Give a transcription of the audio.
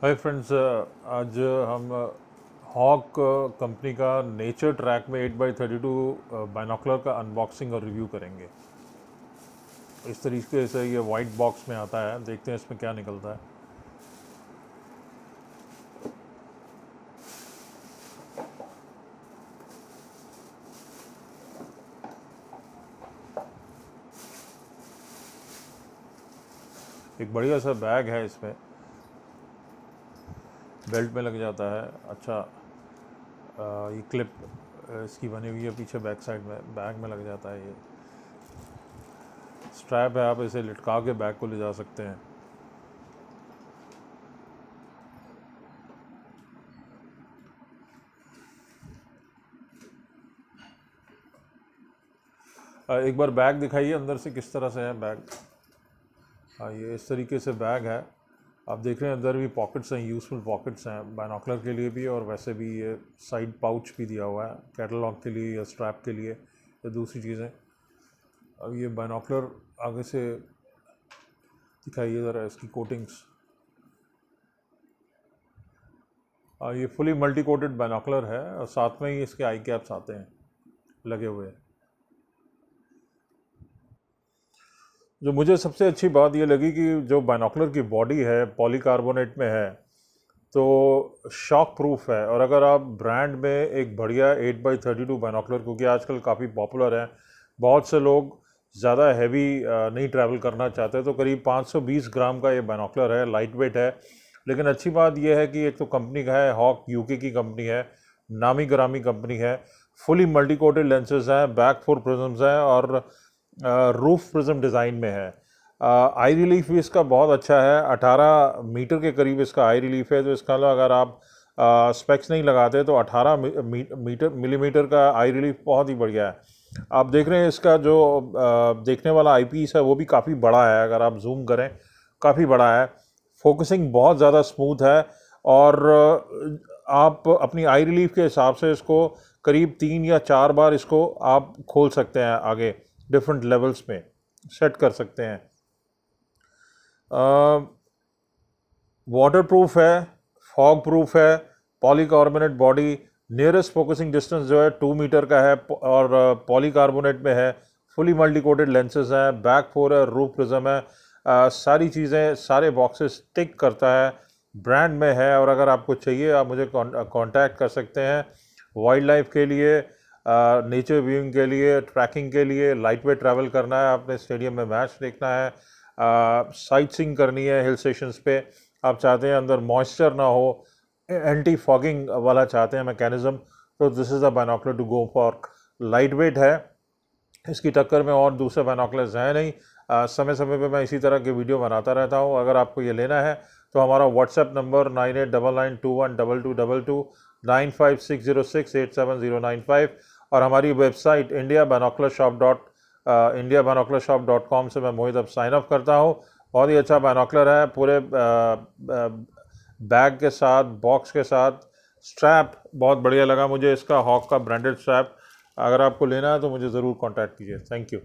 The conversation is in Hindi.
हाय फ्रेंड्स uh, आज हम हॉक uh, कंपनी uh, का नेचर ट्रैक में 8 बाई थर्टी टू बाइनोकुलर का अनबॉक्सिंग और रिव्यू करेंगे इस तरीके से ये वाइट बॉक्स में आता है देखते हैं इसमें क्या निकलता है एक बढ़िया सा बैग है इसमें बेल्ट में लग जाता है अच्छा ये क्लिप इसकी बनी हुई है पीछे बैक साइड में बैग में लग जाता है ये स्ट्रैप है आप इसे लटका के बैग को ले जा सकते हैं एक बार बैग दिखाइए अंदर से किस तरह से है बैग हाँ ये इस तरीके से बैग है आप देख रहे हैं अंदर भी पॉकेट्स हैं यूज़फुल पॉकेट्स हैं बाइनोकुलर के लिए भी और वैसे भी ये साइड पाउच भी दिया हुआ है कैटलॉग के लिए या स्ट्रैप के लिए या दूसरी चीज़ें अब ये बाइनोकुलर आगे से दिखाइए ज़रा इसकी कोटिंग्स हाँ, ये फुली मल्टी कोटेड बाइनोकुलर है और साथ में ही इसके आई कैप्स आते हैं लगे हुए हैं जो मुझे सबसे अच्छी बात ये लगी कि जो बाइनोकुलर की बॉडी है पॉलीकार्बोनेट में है तो शॉक प्रूफ है और अगर आप ब्रांड में एक बढ़िया eight by thirty two binocular क्योंकि आजकल काफ़ी पॉपुलर है बहुत से लोग ज़्यादा हैवी नहीं ट्रैवल करना चाहते तो करीब 520 ग्राम का ये बाइनोकुलर है लाइट वेट है लेकिन अच्छी बात यह है कि एक तो कंपनी का है हॉक यूके की कंपनी है नामी ग्रामी कंपनी है फुली मल्टी कोटेड लेंसेज हैं बैक फोर प्रिज्म्स हैं और रूफ प्रिज्म डिज़ाइन में है आई रिलीफ भी इसका बहुत अच्छा है 18 मीटर के करीब इसका आई रिलीफ है तो इसका मतलब अगर आप स्पेक्स नहीं लगाते तो 18 मीटर मिलीमीटर का आई रिलीफ बहुत ही बढ़िया है आप देख रहे हैं इसका जो आ, देखने वाला आई पीस है वो भी काफ़ी बड़ा है अगर आप जूम करें काफ़ी बड़ा है फोकसिंग बहुत ज़्यादा स्मूथ है और आप अपनी आई रिलीफ के हिसाब से इसको करीब तीन या चार बार इसको आप खोल सकते हैं आगे डिफरेंट लेवल्स में सेट कर सकते हैं वाटर प्रूफ है फॉग प्रूफ है polycarbonate body nearest focusing distance जो है टू मीटर का है और पॉलीकार्बोनेट में है फुली मल्टी कोटेड लेंसेज हैं बैक फोर है रूफ प्रिज्म है आ, सारी चीज़ें सारे बॉक्सेस टिक करता है ब्रांड में है और अगर आपको चाहिए आप मुझे कॉन्टैक्ट कर सकते हैं वाइल्ड लाइफ के लिए नेचर व्यूइंग के लिए ट्रैकिंग के लिए लाइट वेट ट्रैवल करना है आपने स्टेडियम में मैच देखना है साइट सिंग करनी है हिल स्टेशंस पे आप चाहते हैं अंदर मॉइस्चर ना हो एंटी फॉगिंग वाला चाहते हैं मैकेनिज़म तो this is the binocular to go for light weight है इसकी टक्कर में और दूसरे बैनॉकलर्स हैं नहीं आ, समय समय पे मैं इसी तरह के वीडियो बनाता रहता हूँ अगर आपको ये लेना है तो हमारा WhatsApp number nine eight double nine two one double two double two nine five six zero six eight seven zero nine five और हमारी website India binocular shop dot India binocular shop dot com से मैं मोहित अब साइन अप करता हूँ बहुत ही अच्छा बैनोकलर है पूरे बैग के साथ बॉक्स के साथ स्ट्रैप बहुत बढ़िया लगा मुझे इसका हॉक का ब्रांडेड स्ट्रैप अगर आपको लेना है तो मुझे ज़रूर कॉन्टैक्ट कीजिए थैंक यू